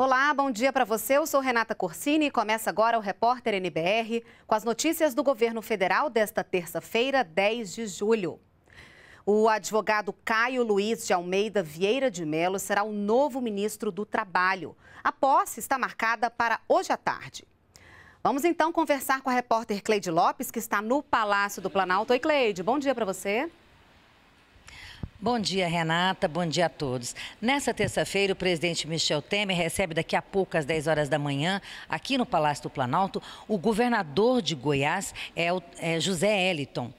Olá, bom dia para você. Eu sou Renata Corsini e começa agora o Repórter NBR com as notícias do governo federal desta terça-feira, 10 de julho. O advogado Caio Luiz de Almeida Vieira de Melo será o novo ministro do Trabalho. A posse está marcada para hoje à tarde. Vamos então conversar com a repórter Cleide Lopes, que está no Palácio do Planalto. Oi, Cleide, bom dia para você. Bom dia, Renata. Bom dia a todos. Nessa terça-feira, o presidente Michel Temer recebe daqui a pouco, às 10 horas da manhã, aqui no Palácio do Planalto, o governador de Goiás, é, é José Eliton.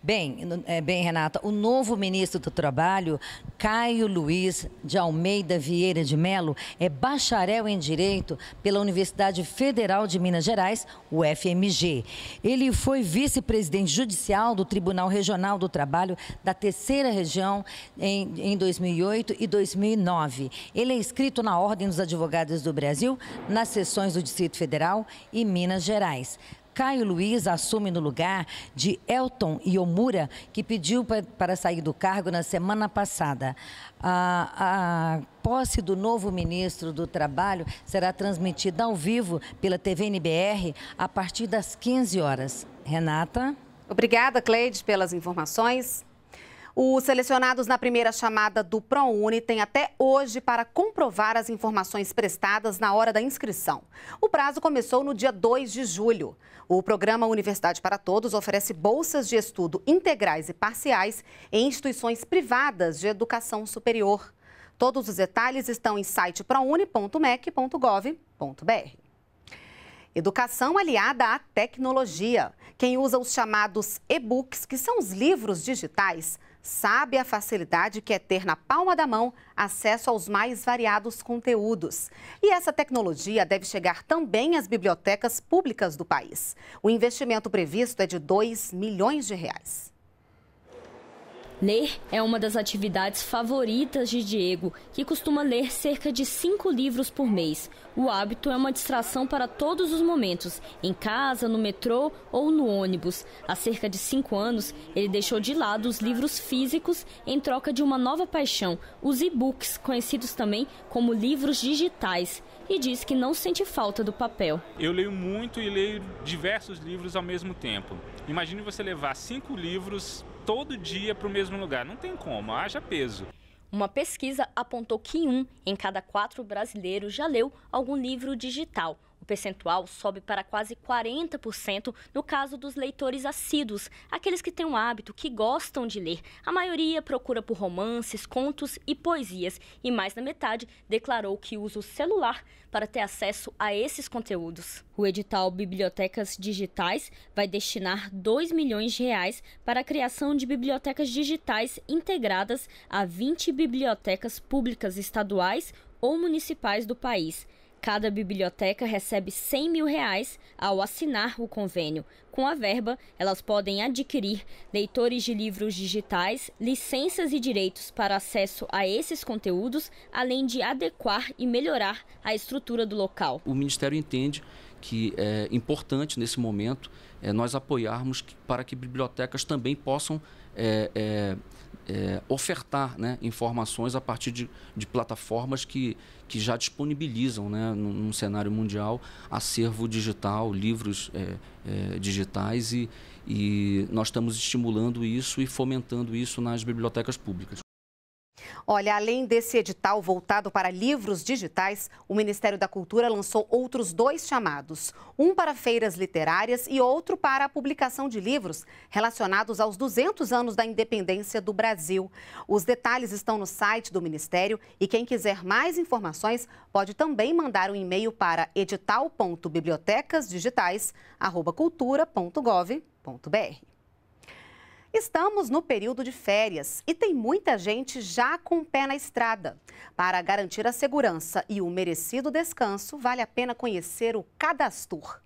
Bem, é, bem, Renata, o novo ministro do Trabalho, Caio Luiz de Almeida Vieira de Melo, é bacharel em Direito pela Universidade Federal de Minas Gerais, UFMG. Ele foi vice-presidente judicial do Tribunal Regional do Trabalho da Terceira Região em, em 2008 e 2009. Ele é inscrito na Ordem dos Advogados do Brasil, nas sessões do Distrito Federal e Minas Gerais. Caio Luiz assume no lugar de Elton Yomura, que pediu para sair do cargo na semana passada. A, a posse do novo ministro do Trabalho será transmitida ao vivo pela TVNBR a partir das 15 horas. Renata. Obrigada, Cleide, pelas informações. Os selecionados na primeira chamada do ProUni têm até hoje para comprovar as informações prestadas na hora da inscrição. O prazo começou no dia 2 de julho. O programa Universidade para Todos oferece bolsas de estudo integrais e parciais em instituições privadas de educação superior. Todos os detalhes estão em site prouni.mec.gov.br. Educação aliada à tecnologia. Quem usa os chamados e-books, que são os livros digitais, sabe a facilidade que é ter na palma da mão acesso aos mais variados conteúdos. E essa tecnologia deve chegar também às bibliotecas públicas do país. O investimento previsto é de 2 milhões de reais. Ler é uma das atividades favoritas de Diego, que costuma ler cerca de cinco livros por mês. O hábito é uma distração para todos os momentos, em casa, no metrô ou no ônibus. Há cerca de cinco anos, ele deixou de lado os livros físicos em troca de uma nova paixão, os e-books, conhecidos também como livros digitais, e diz que não sente falta do papel. Eu leio muito e leio diversos livros ao mesmo tempo. Imagine você levar cinco livros todo dia para o mesmo lugar. Não tem como, haja peso. Uma pesquisa apontou que um em cada quatro brasileiros já leu algum livro digital percentual sobe para quase 40% no caso dos leitores assíduos, aqueles que têm um hábito, que gostam de ler. A maioria procura por romances, contos e poesias, e mais da metade declarou que usa o celular para ter acesso a esses conteúdos. O edital Bibliotecas Digitais vai destinar 2 milhões de reais para a criação de bibliotecas digitais integradas a 20 bibliotecas públicas estaduais ou municipais do país. Cada biblioteca recebe 100 mil reais ao assinar o convênio. Com a verba, elas podem adquirir leitores de livros digitais, licenças e direitos para acesso a esses conteúdos, além de adequar e melhorar a estrutura do local. O Ministério entende que é importante nesse momento é, nós apoiarmos para que bibliotecas também possam. É, é, é, ofertar né, informações a partir de, de, plataformas que, que já disponibilizam, né, num, num cenário mundial, acervo digital, livros é, é, digitais, e, e nós estamos estimulando isso e fomentando isso nas bibliotecas públicas. Olha, além desse edital voltado para livros digitais, o Ministério da Cultura lançou outros dois chamados: um para feiras literárias e outro para a publicação de livros relacionados aos 200 anos da independência do Brasil. Os detalhes estão no site do Ministério e quem quiser mais informações pode também mandar um e-mail para edital.bibliotecasdigitais.cultura.gov.br. Estamos no período de férias e tem muita gente já com o pé na estrada. Para garantir a segurança e o merecido descanso, vale a pena conhecer o Cadastur.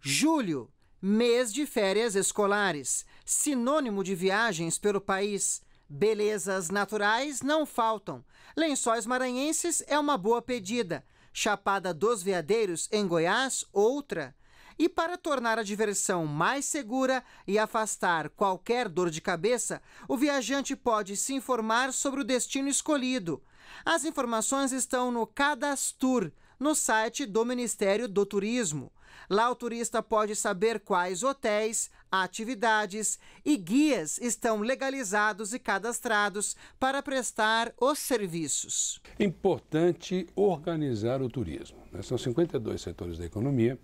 Julho, mês de férias escolares, sinônimo de viagens pelo país. Belezas naturais não faltam. Lençóis maranhenses é uma boa pedida. Chapada dos Veadeiros, em Goiás, outra. E para tornar a diversão mais segura e afastar qualquer dor de cabeça, o viajante pode se informar sobre o destino escolhido. As informações estão no Cadastur, no site do Ministério do Turismo. Lá o turista pode saber quais hotéis, atividades e guias estão legalizados e cadastrados para prestar os serviços. Importante organizar o turismo. Né? São 52 setores da economia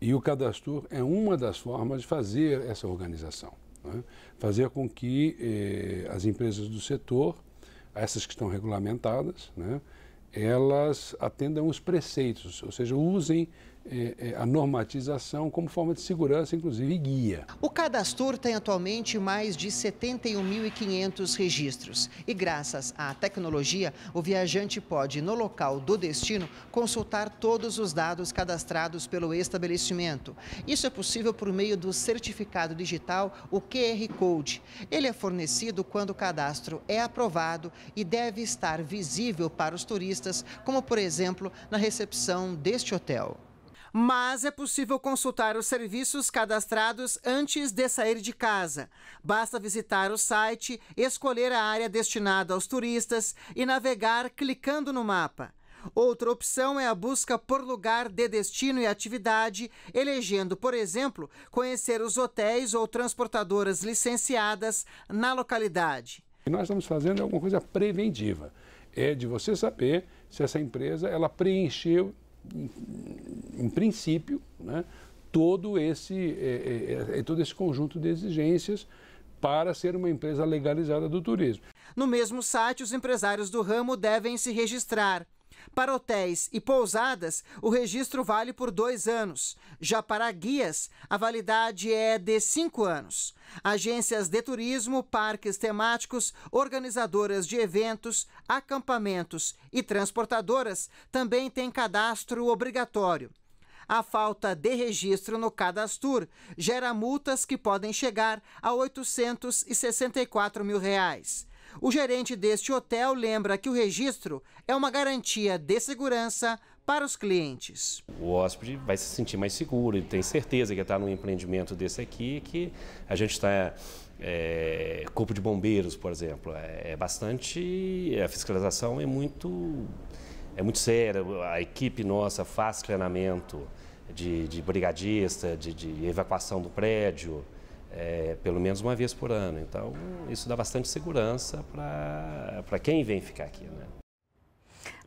e o cadastro é uma das formas de fazer essa organização. Né? Fazer com que eh, as empresas do setor, essas que estão regulamentadas, né, elas atendam os preceitos, ou seja, usem é, é, a normatização como forma de segurança, inclusive guia. O Cadastur tem atualmente mais de 71.500 registros e, graças à tecnologia, o viajante pode, no local do destino, consultar todos os dados cadastrados pelo estabelecimento. Isso é possível por meio do certificado digital, o QR Code. Ele é fornecido quando o cadastro é aprovado e deve estar visível para os turistas, como, por exemplo, na recepção deste hotel mas é possível consultar os serviços cadastrados antes de sair de casa. Basta visitar o site, escolher a área destinada aos turistas e navegar clicando no mapa. Outra opção é a busca por lugar de destino e atividade, elegendo, por exemplo, conhecer os hotéis ou transportadoras licenciadas na localidade. O que nós estamos fazendo é alguma coisa preventiva. É de você saber se essa empresa ela preencheu em, em princípio, né, todo, esse, é é, é, é, todo esse conjunto de exigências para ser uma empresa legalizada do turismo. No mesmo site, os empresários do ramo devem se registrar. Para hotéis e pousadas, o registro vale por dois anos. Já para guias, a validade é de cinco anos. Agências de turismo, parques temáticos, organizadoras de eventos, acampamentos e transportadoras também têm cadastro obrigatório. A falta de registro no Cadastur gera multas que podem chegar a R$ 864 mil. Reais. O gerente deste hotel lembra que o registro é uma garantia de segurança para os clientes. O hóspede vai se sentir mais seguro, ele tem certeza que está num empreendimento desse aqui, que a gente está. É, corpo de bombeiros, por exemplo, é, é bastante. A fiscalização é muito, é muito séria. A equipe nossa faz treinamento de, de brigadista, de, de evacuação do prédio é, pelo menos uma vez por ano. Então, isso dá bastante segurança para quem vem ficar aqui. Né?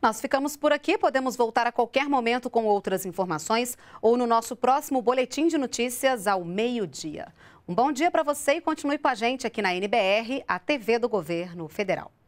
Nós ficamos por aqui, podemos voltar a qualquer momento com outras informações ou no nosso próximo Boletim de Notícias ao meio-dia. Um bom dia para você e continue com a gente aqui na NBR, a TV do Governo Federal.